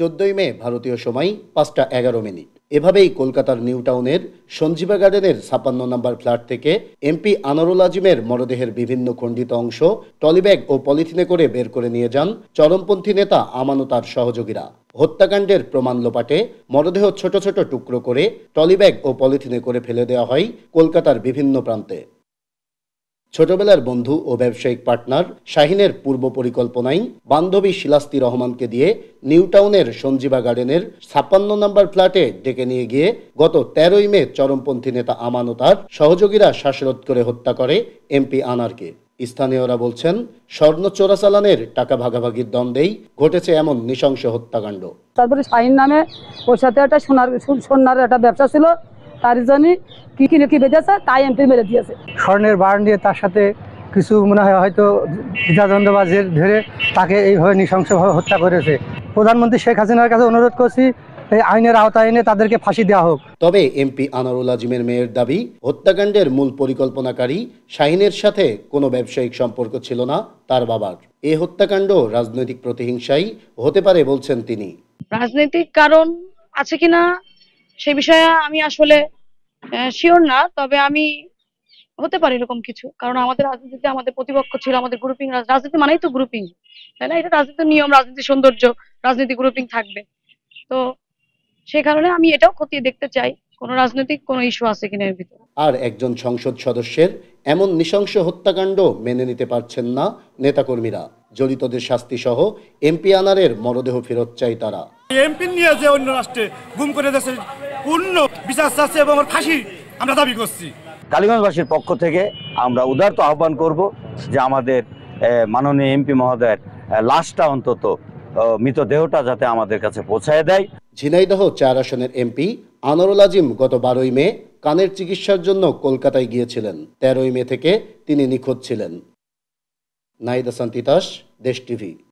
চোদ্দই মে ভারতীয় সময় পাঁচটা এগারো মিনিট এভাবেই কলকাতার নিউ টাউনের সঞ্জীবা গার্ডেনের ছাপান্ন নম্বর ফ্ল্যাট থেকে এমপি আনারুল আজিমের মরদেহের বিভিন্ন খণ্ডিত অংশ টলিব্যাগ ও পলিথিনে করে বের করে নিয়ে যান চরমপন্থী নেতা আমানতার সহযোগীরা হত্যাকাণ্ডের প্রমাণ লোপাটে মরদেহ ছোট ছোট টুকরো করে টলিব্যাগ ও পলিথিনে করে ফেলে দেওয়া হয় কলকাতার বিভিন্ন প্রান্তে ছোটবেলার বন্ধু ও ব্যবসায়িক পার্টনার শাহিনের পূর্ব পরিকল্পনায় বান্ধবী শিলাস্তি রহমানকে দিয়ে নিউটাউনের সঞ্জীবা গার্ডেনের ছাপ্পান্ন নম্বর ফ্ল্যাটে ডেকে নিয়ে গিয়ে গত তেরোই মে চরমপন্থী নেতা আমানতার তার সহযোগীরা শ্বাসরোধ করে হত্যা করে এমপি আনারকে স্থানীয়রা বলছেন স্বর্ণ চোরাচালানের টাকা ভাগাভাগির দ্বন্দ্বেই ঘটেছে এমন নৃশংস হত্যাকাণ্ড তারপরে শাহিন নামে ওর সাথে একটা সোনার সোনার একটা ব্যবসা ছিল তার জন্যই কি কিনে কি বেজেছে তাই এমপি মেরে দিয়েছে স্বর্ণের বার নিয়ে তার সাথে কিছু মনে হয় হয়তো দ্বিধাদ্বন্দ্ব বা জেল ধরে তাকে এইভাবে নৃশংসভাবে হত্যা করেছে প্রধানমন্ত্রী শেখ হাসিনার কাছে অনুরোধ করছি এই আইনের আওতায় এনে তাদেরকে ফাঁসি দেওয়া হোক তবে এমপি আনারুল আজিমের মেয়ের দাবি হত্যাকাণ্ডের মূল পরিকল্পনাকারী শাহিনের সাথে কোনো ব্যবসায়িক সম্পর্ক ছিল না তার বাবার এ হত্যাকাণ্ড রাজনৈতিক প্রতিহিংসাই হতে পারে বলছেন তিনি রাজনৈতিক কারণ আছে কিনা সে বিষয়ে আমি আসলে শিওর না তবে আমি হতে পারে এরকম কিছু কারণ আমাদের রাজনীতিতে আমাদের প্রতিপক্ষ ছিল আমাদের গ্রুপিং রাজনীতি মানেই তো গ্রুপিং তাই না এটা রাজনীতির নিয়ম রাজনীতি সৌন্দর্য রাজনীতি গ্রুপিং থাকবে তো সেই কারণে আমি এটাও খতিয়ে দেখতে চাই কোনো রাজনৈতিক কোনো ইস্যু আছে কিনা এর ভিতরে আর একজন সংসদ সদস্যের এমন নৃশংস হত্যাকাণ্ড মেনে নিতে পারছেন না নেতাকর্মীরা জড়িতদের শাস্তি সহ এমপি আনারের মরদেহ ফেরত চাই তারা এমপি নিয়ে যে অন্য রাষ্ট্রে গুম করে দেশের পূর্ণ বিচার চাচ্ছে এবং ফাঁসি আমরা দাবি করছি কালীগঞ্জবাসীর পক্ষ থেকে আমরা উদার তো আহ্বান করব যে আমাদের মাননীয় এমপি মহোদয়ের লাশটা অন্তত মৃতদেহটা যাতে আমাদের কাছে পৌঁছায় দেয় ঝিনাইদহ চার আসনের এমপি আনোয়ারুল আজিম গত বারোই মে কানের চিকিৎসার জন্য কলকাতায় গিয়েছিলেন তেরোই মে থেকে তিনি নিখোঁজ ছিলেন নাইদ হাসান তিতাস দেশ টিভি